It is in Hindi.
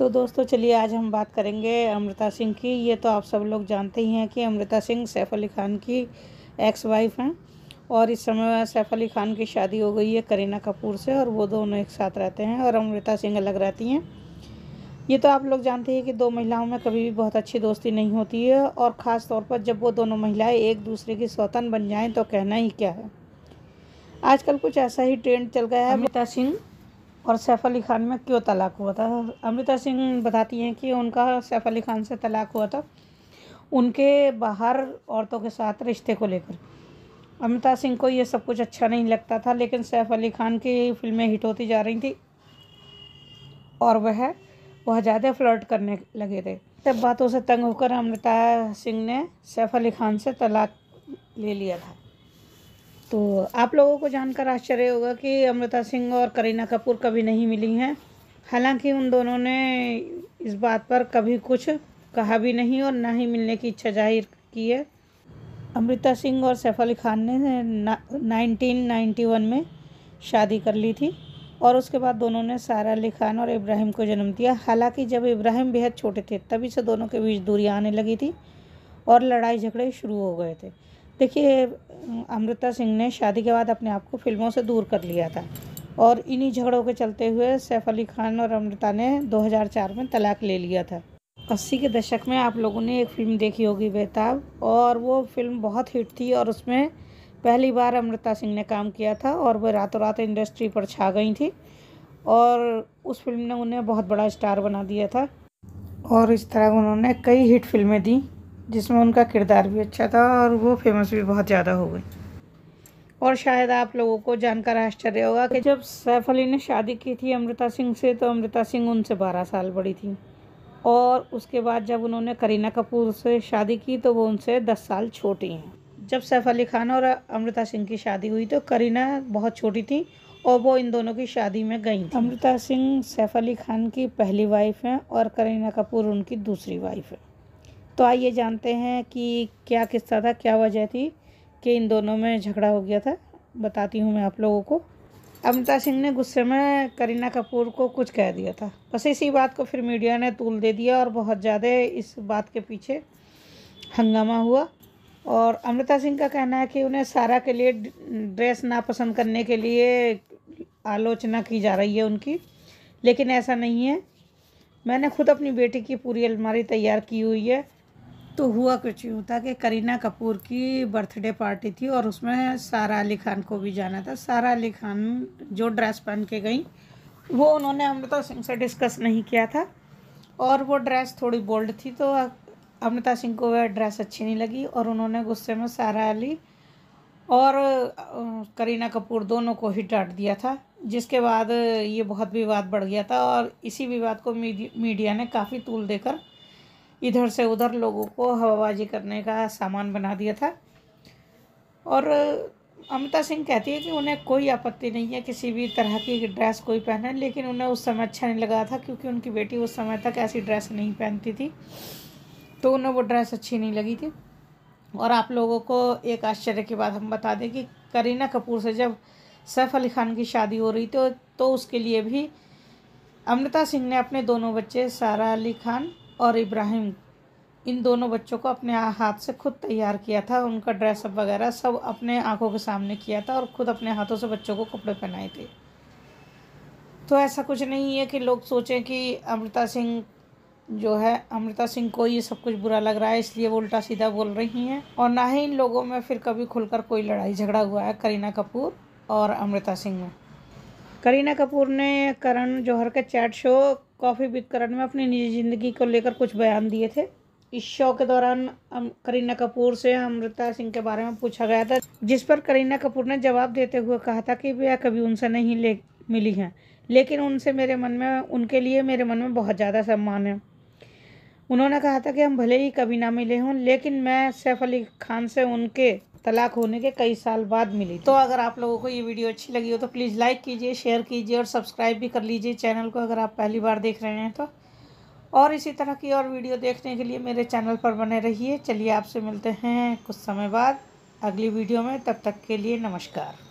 तो दोस्तों चलिए आज हम बात करेंगे अमृता सिंह की ये तो आप सब लोग जानते ही हैं कि अमृता सिंह सैफ़ अली ख़ान की एक्स वाइफ हैं और इस समय सैफ़ अली ख़ान की शादी हो गई है करीना कपूर से और वो दोनों एक साथ रहते हैं और अमृता सिंह अलग रहती हैं ये तो आप लोग जानते हैं कि दो महिलाओं में कभी भी बहुत अच्छी दोस्ती नहीं होती है और ख़ास तौर पर जब वो दोनों महिलाएं एक दूसरे की स्वतन बन जाएं तो कहना ही क्या है आजकल कुछ ऐसा ही ट्रेंड चल गया है अमृता सिंह और सैफ़ अली ख़ान में क्यों तलाक हुआ था अमृता सिंह बताती हैं कि उनका सैफ़ अली ख़ान से तलाक हुआ था उनके बाहर औरतों के साथ रिश्ते को लेकर अमिताभ सिंह को ये सब कुछ अच्छा नहीं लगता था लेकिन सैफ़ अली ख़ान की फ़िल्में हिट होती जा रही थी और वह वह ज़्यादा फ्लर्ट करने लगे थे तब बातों से तंग होकर अमृता सिंह ने सैफ़ अली ख़ान से तलाक ले लिया था तो आप लोगों को जानकर आश्चर्य होगा कि अमृता सिंह और करीना कपूर कभी नहीं मिली हैं हालांकि उन दोनों ने इस बात पर कभी कुछ कहा भी नहीं और ना ही मिलने की इच्छा जाहिर की है अमृता सिंह और सैफ अली खान ने ना, 1991 में शादी कर ली थी और उसके बाद दोनों ने सारा अली खान और इब्राहिम को जन्म दिया हालांकि जब इब्राहिम बेहद छोटे थे तभी से दोनों के बीच दूरियाँ आने लगी थी और लड़ाई झगड़े शुरू हो गए थे देखिए अमृता सिंह ने शादी के बाद अपने आप को फिल्मों से दूर कर लिया था और इन्हीं झगड़ों के चलते हुए सैफ अली खान और अमृता ने 2004 में तलाक ले लिया था अस्सी के दशक में आप लोगों ने एक फ़िल्म देखी होगी बेताब और वो फिल्म बहुत हिट थी और उसमें पहली बार अमृता सिंह ने काम किया था और वह रातों रात इंडस्ट्री पर छा गई थी और उस फिल्म ने उन्हें बहुत बड़ा स्टार बना दिया था और इस तरह उन्होंने कई हिट फिल्में दी जिसमें उनका किरदार भी अच्छा था और वो फेमस भी बहुत ज़्यादा हो गई और शायद आप लोगों को जानकर आश्चर्य होगा कि जब सैफ अली ने शादी की थी अमृता सिंह से तो अमृता सिंह उनसे बारह साल बड़ी थी और उसके बाद जब उन्होंने करीना कपूर से शादी की तो वो उनसे दस साल छोटी हैं जब सैफ अली खान और अमृता सिंह की शादी हुई तो करीना बहुत छोटी थी और वो इन दोनों की शादी में गई अमृता सिंह सैफ अली खान की पहली वाइफ हैं और करीना कपूर उनकी दूसरी वाइफ है तो आइए जानते हैं कि क्या किस्सा था क्या वजह थी कि इन दोनों में झगड़ा हो गया था बताती हूँ मैं आप लोगों को अमिता सिंह ने गुस्से में करीना कपूर को कुछ कह दिया था बस इसी बात को फिर मीडिया ने तूल दे दिया और बहुत ज़्यादा इस बात के पीछे हंगामा हुआ और अमृता सिंह का कहना है कि उन्हें सारा के लिए ड्रेस नापसंद करने के लिए आलोचना की जा रही है उनकी लेकिन ऐसा नहीं है मैंने खुद अपनी बेटी की पूरी अलमारी तैयार की हुई है तो हुआ कुछ यूँ था कि करीना कपूर की बर्थडे पार्टी थी और उसमें सारा अली खान को भी जाना था सारा अली खान जो ड्रेस पहन के गई वो उन्होंने अमृता सिंह से डिस्कस नहीं किया था और वो ड्रेस थोड़ी बोल्ड थी तो अमृता सिंह को वह ड्रेस अच्छी नहीं लगी और उन्होंने गुस्से में सारा अली और करीना कपूर दोनों को ही डांट दिया था जिसके बाद ये बहुत विवाद बढ़ गया था और इसी विवाद को मीडिया ने काफ़ी तूल देकर इधर से उधर लोगों को हवाबाजी करने का सामान बना दिया था और अमिता सिंह कहती है कि उन्हें कोई आपत्ति नहीं है किसी भी तरह की ड्रेस कोई पहने लेकिन उन्हें उस समय अच्छा नहीं लगा था क्योंकि उनकी बेटी उस समय तक ऐसी ड्रेस नहीं पहनती थी तो उन्हें वो ड्रेस अच्छी नहीं लगी थी और आप लोगों को एक आश्चर्य की बात हम बता दें कि करीना कपूर से जब सैफ अली खान की शादी हो रही थी तो उसके लिए भी अमृता सिंह ने अपने दोनों बच्चे सारा अली खान और इब्राहिम इन दोनों बच्चों को अपने हाथ से खुद तैयार किया था उनका ड्रेसअप वगैरह सब अपने आंखों के सामने किया था और खुद अपने हाथों से बच्चों को कपड़े पहनाए थे तो ऐसा कुछ नहीं है कि लोग सोचें कि अमृता सिंह जो है अमृता सिंह को ये सब कुछ बुरा लग रहा है इसलिए वो उल्टा सीधा बोल रही हैं और ना ही इन लोगों में फिर कभी खुलकर कोई लड़ाई झगड़ा हुआ है करीना कपूर और अमृता सिंह में करीना कपूर ने करण जौहर के चैट शो कॉफ़ी वितकरण में अपनी निजी ज़िंदगी को लेकर कुछ बयान दिए थे इस शो के दौरान करीना कपूर से अमृता सिंह के बारे में पूछा गया था जिस पर करीना कपूर ने जवाब देते हुए कहा था कि वह कभी उनसे नहीं ले मिली हैं लेकिन उनसे मेरे मन में उनके लिए मेरे मन में बहुत ज़्यादा सम्मान है उन्होंने कहा था कि हम भले ही कभी ना मिले हों लेकिन मैं सैफ अली खान से उनके तलाक होने के कई साल बाद मिली तो अगर आप लोगों को ये वीडियो अच्छी लगी हो तो प्लीज़ लाइक कीजिए शेयर कीजिए और सब्सक्राइब भी कर लीजिए चैनल को अगर आप पहली बार देख रहे हैं तो और इसी तरह की और वीडियो देखने के लिए मेरे चैनल पर बने रहिए चलिए आपसे मिलते हैं कुछ समय बाद अगली वीडियो में तब तक के लिए नमस्कार